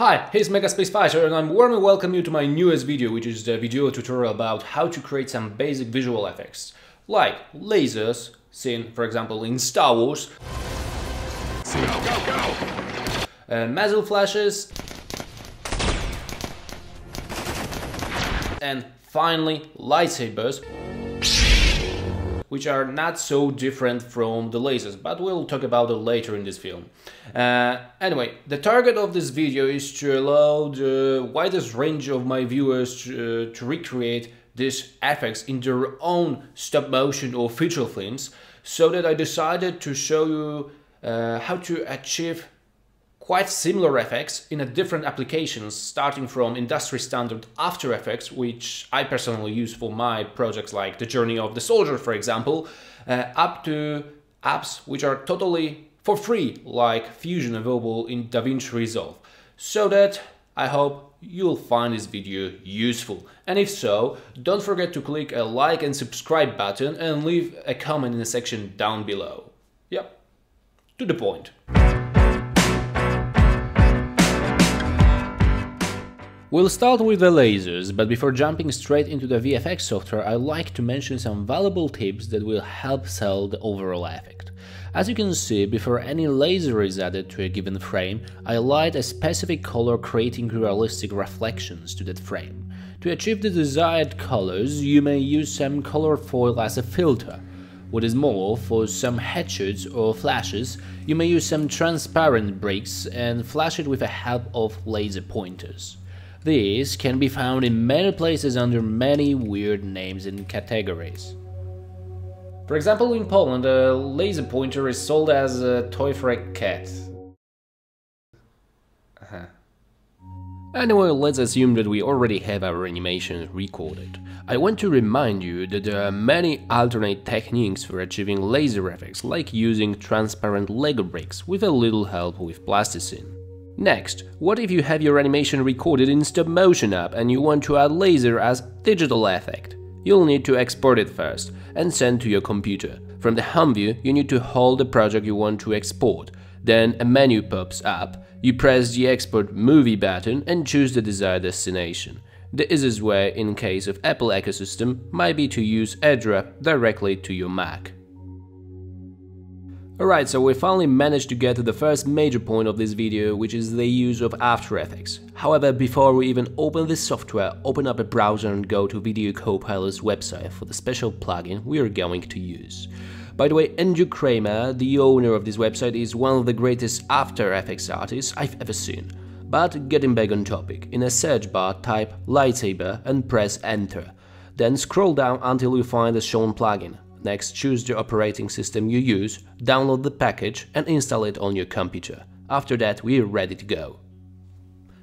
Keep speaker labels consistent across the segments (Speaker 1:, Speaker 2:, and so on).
Speaker 1: Hi, here's Megaspace Fighter and I'm warmly welcome you to my newest video, which is the video tutorial about how to create some basic visual effects, like lasers, seen for example in Star Wars, go, go, go. Uh, muzzle flashes, and finally lightsabers which are not so different from the lasers, but we'll talk about it later in this film. Uh, anyway, the target of this video is to allow the widest range of my viewers to, uh, to recreate these effects in their own stop motion or feature films, so that I decided to show you uh, how to achieve quite similar effects in a different applications, starting from industry standard After Effects, which I personally use for my projects like The Journey of the Soldier, for example, uh, up to apps which are totally for free, like Fusion available in DaVinci Resolve. So that, I hope, you'll find this video useful. And if so, don't forget to click a like and subscribe button and leave a comment in the section down below. Yep, to the point. We'll start with the lasers, but before jumping straight into the VFX software, I would like to mention some valuable tips that will help sell the overall effect. As you can see, before any laser is added to a given frame, I light a specific color creating realistic reflections to that frame. To achieve the desired colors, you may use some color foil as a filter. What is more, for some headshots or flashes, you may use some transparent bricks and flash it with the help of laser pointers. These can be found in many places under many weird names and categories. For example, in Poland, a laser pointer is sold as a toy for a cat. Uh -huh. Anyway, let's assume that we already have our animation recorded. I want to remind you that there are many alternate techniques for achieving laser effects, like using transparent Lego bricks with a little help with plasticine. Next, what if you have your animation recorded in stop motion app and you want to add laser as digital effect? You'll need to export it first and send to your computer. From the home view, you need to hold the project you want to export. Then a menu pops up. You press the export movie button and choose the desired destination. The easiest way in case of Apple ecosystem might be to use AdRap directly to your Mac. Alright, so we finally managed to get to the first major point of this video, which is the use of After Effects. However, before we even open this software, open up a browser and go to Video Copilot's website for the special plugin we are going to use. By the way, Andrew Kramer, the owner of this website, is one of the greatest After Effects artists I've ever seen. But getting back on topic, in a search bar type lightsaber and press enter. Then scroll down until you find the shown plugin. Next, choose the operating system you use, download the package and install it on your computer. After that, we're ready to go.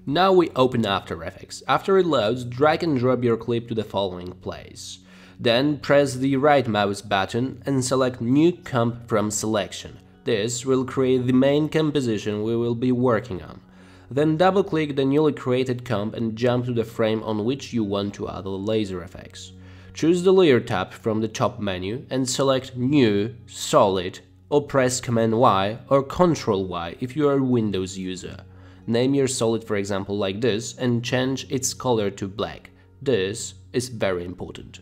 Speaker 1: Now we open After Effects. After it loads, drag and drop your clip to the following place. Then press the right mouse button and select New Comp from Selection. This will create the main composition we will be working on. Then double-click the newly created comp and jump to the frame on which you want to add the laser effects. Choose the Layer tab from the top menu and select New, Solid, or press Command Y or Ctrl Y if you are a Windows user. Name your solid for example like this and change its color to black. This is very important.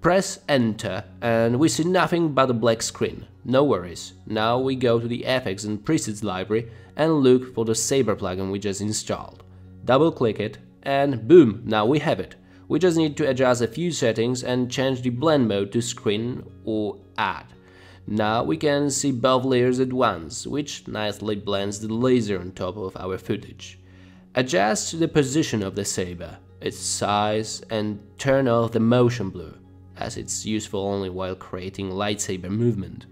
Speaker 1: Press enter and we see nothing but a black screen. No worries. Now we go to the FX and presets library and look for the Saber plugin we just installed. Double click it and boom, now we have it. We just need to adjust a few settings and change the blend mode to screen or add. Now we can see both layers at once, which nicely blends the laser on top of our footage. Adjust the position of the saber, its size and turn off the motion blur, as it's useful only while creating lightsaber movement.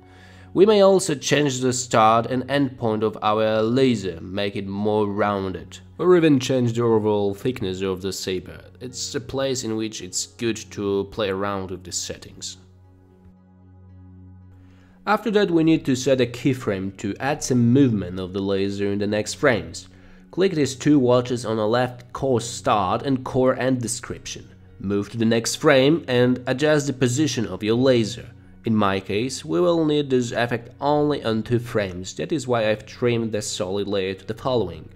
Speaker 1: We may also change the start and end point of our laser, make it more rounded, or even change the overall thickness of the saber. It's a place in which it's good to play around with the settings. After that we need to set a keyframe to add some movement of the laser in the next frames. Click these two watches on the left core start and core end description. Move to the next frame and adjust the position of your laser. In my case, we will need this effect only on two frames, that is why I've trimmed the solid layer to the following.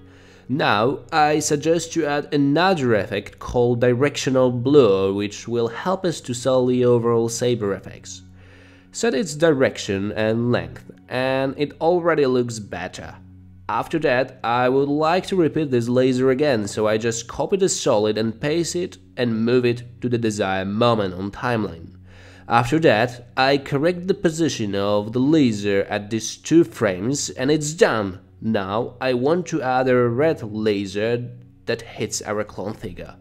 Speaker 1: Now, I suggest you add another effect called Directional Blur, which will help us to sell the overall saber effects. Set its direction and length, and it already looks better. After that, I would like to repeat this laser again, so I just copy the solid and paste it and move it to the desired moment on timeline. After that, I correct the position of the laser at these two frames and it's done. Now I want to add a red laser that hits our clone figure.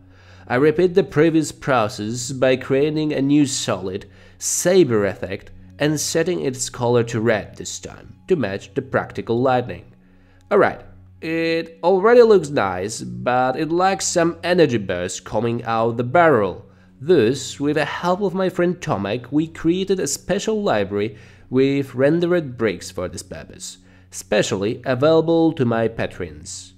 Speaker 1: I repeat the previous process by creating a new solid, saber effect, and setting its color to red this time, to match the practical lightning. Alright, it already looks nice, but it lacks some energy burst coming out the barrel. Thus, with the help of my friend Tomek, we created a special library with rendered bricks for this purpose, specially available to my patrons.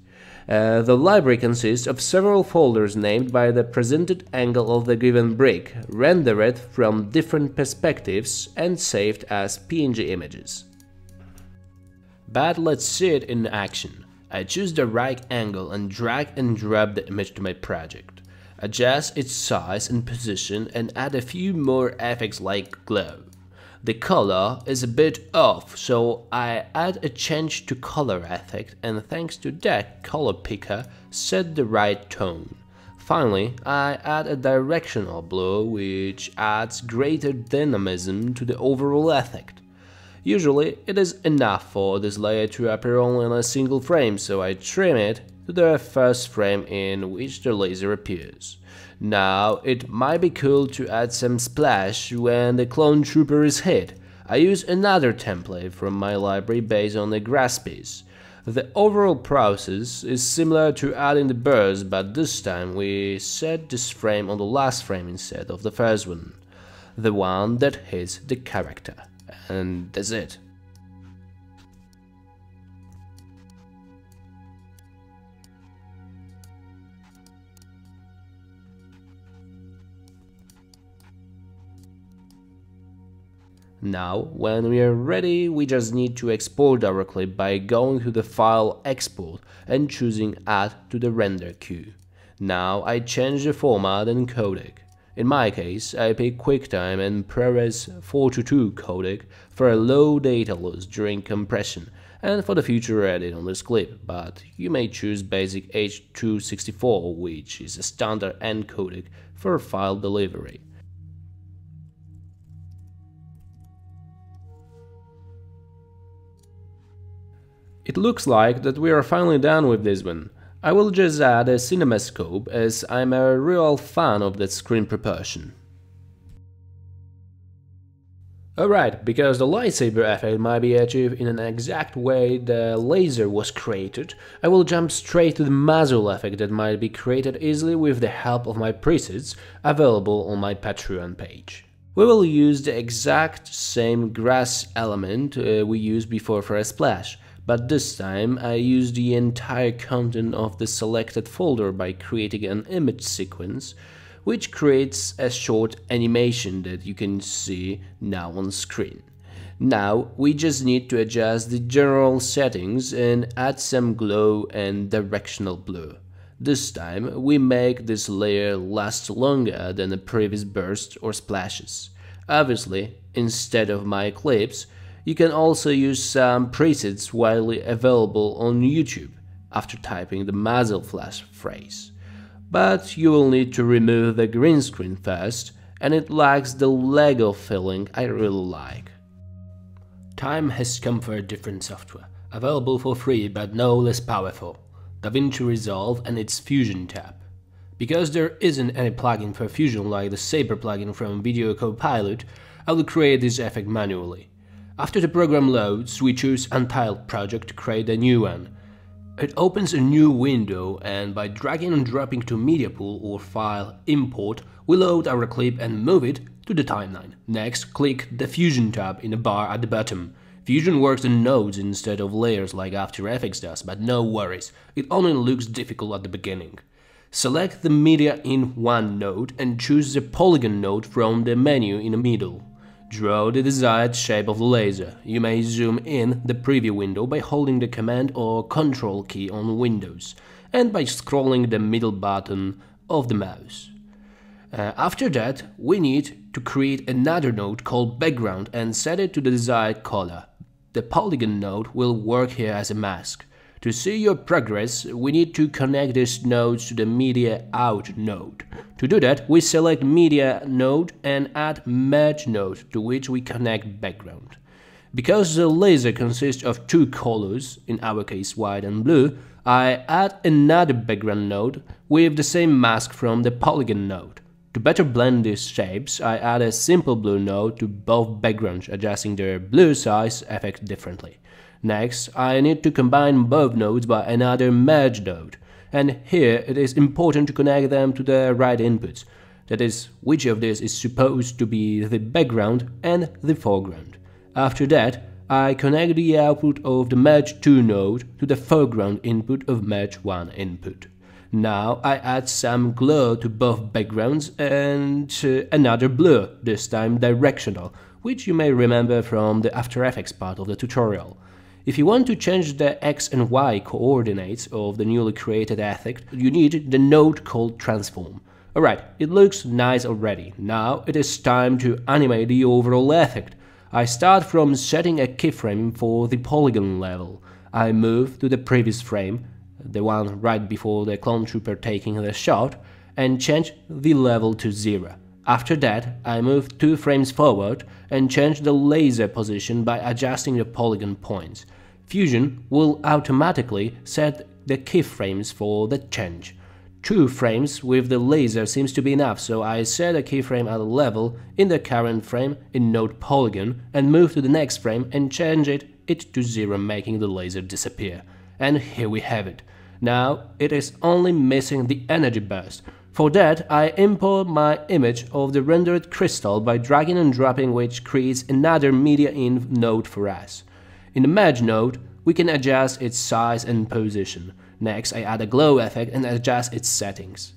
Speaker 1: Uh, the library consists of several folders named by the presented angle of the given brick, rendered from different perspectives and saved as PNG images. But let's see it in action. I choose the right angle and drag and drop the image to my project adjust its size and position and add a few more effects like glow. The color is a bit off, so I add a change to color effect and thanks to that color picker set the right tone. Finally, I add a directional blur which adds greater dynamism to the overall effect. Usually, it is enough for this layer to appear only in a single frame, so I trim it to the first frame in which the laser appears. Now, it might be cool to add some splash when the clone trooper is hit. I use another template from my library based on the grass piece. The overall process is similar to adding the burst, but this time we set this frame on the last frame instead of the first one. The one that hits the character. And that's it. Now, when we are ready, we just need to export our clip by going to the file export and choosing add to the render queue. Now I change the format and codec. In my case, I pick QuickTime and ProRes 422 codec for a low data loss during compression and for the future edit on this clip, but you may choose basic H264 which is a standard encodec for file delivery. It looks like that we are finally done with this one. I will just add a cinemascope as I'm a real fan of that screen proportion. Alright, because the lightsaber effect might be achieved in an exact way the laser was created, I will jump straight to the muzzle effect that might be created easily with the help of my presets available on my Patreon page. We will use the exact same grass element uh, we used before for a splash, but this time I use the entire content of the selected folder by creating an image sequence, which creates a short animation that you can see now on screen. Now we just need to adjust the general settings and add some glow and directional blur. This time we make this layer last longer than the previous bursts or splashes. Obviously, instead of my clips, you can also use some presets widely available on YouTube after typing the muzzle flash phrase. But you will need to remove the green screen first, and it lacks the Lego feeling I really like. Time has come for a different software, available for free but no less powerful, DaVinci Resolve and its Fusion tab. Because there isn't any plugin for Fusion like the Saber plugin from Video Copilot, I will create this effect manually. After the program loads, we choose Untiled project to create a new one. It opens a new window and by dragging and dropping to media pool or file import, we load our clip and move it to the timeline. Next, click the Fusion tab in the bar at the bottom. Fusion works in nodes instead of layers like After Effects does, but no worries, it only looks difficult at the beginning. Select the media in one node and choose the polygon node from the menu in the middle. Draw the desired shape of the laser. You may zoom in the preview window by holding the Command or Control key on Windows and by scrolling the middle button of the mouse. Uh, after that, we need to create another node called background and set it to the desired color. The polygon node will work here as a mask. To see your progress, we need to connect these nodes to the media out node. To do that, we select media node and add merge node to which we connect background. Because the laser consists of two colors, in our case white and blue, I add another background node with the same mask from the polygon node. To better blend these shapes, I add a simple blue node to both backgrounds, adjusting their blue size effect differently. Next, I need to combine both nodes by another merge node, and here it is important to connect them to the right inputs, that is, which of these is supposed to be the background and the foreground. After that, I connect the output of the merge 2 node to the foreground input of merge 1 input. Now I add some glow to both backgrounds and uh, another blur, this time directional, which you may remember from the After Effects part of the tutorial. If you want to change the x and y coordinates of the newly created effect, you need the node called transform. Alright, it looks nice already. Now it is time to animate the overall effect. I start from setting a keyframe for the polygon level. I move to the previous frame, the one right before the clone trooper taking the shot, and change the level to 0. After that, I move two frames forward and change the laser position by adjusting the polygon points. Fusion will automatically set the keyframes for the change. Two frames with the laser seems to be enough, so I set a keyframe at a level in the current frame in node polygon and move to the next frame and change it, it to zero making the laser disappear. And here we have it. Now it is only missing the energy burst, for that, I import my image of the rendered crystal by dragging and dropping which creates another Media In node for us. In the Merge node, we can adjust its size and position. Next, I add a glow effect and adjust its settings.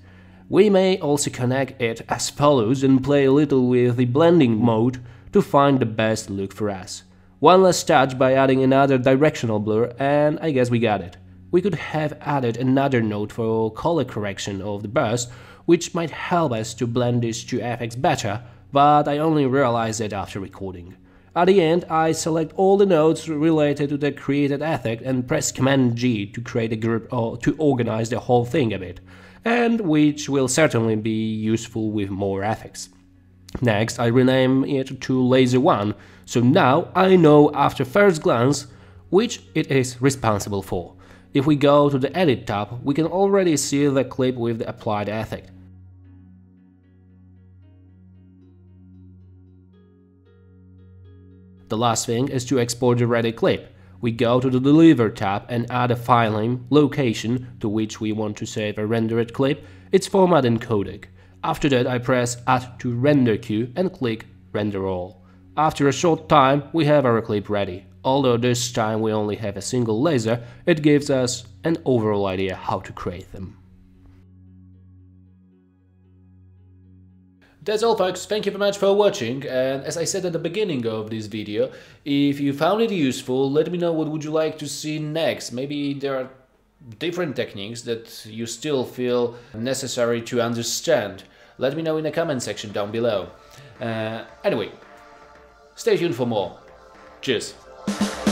Speaker 1: We may also connect it as follows and play a little with the blending mode to find the best look for us. One last touch by adding another directional blur and I guess we got it we could have added another node for color correction of the burst, which might help us to blend these two effects better, but I only realized it after recording. At the end, I select all the nodes related to the created effect and press Command G to create a group or to organize the whole thing a bit, and which will certainly be useful with more effects. Next, I rename it to Laser 1, so now I know after first glance which it is responsible for. If we go to the Edit tab, we can already see the clip with the applied effect. The last thing is to export the ready clip. We go to the Deliver tab and add a file name, location, to which we want to save a rendered clip, its format and codec. After that I press Add to Render Queue and click Render All. After a short time, we have our clip ready. Although this time we only have a single laser, it gives us an overall idea how to create them. That's all folks, thank you very much for watching and as I said at the beginning of this video, if you found it useful, let me know what would you like to see next. Maybe there are different techniques that you still feel necessary to understand. Let me know in the comment section down below. Uh, anyway, stay tuned for more. Cheers! Thank you.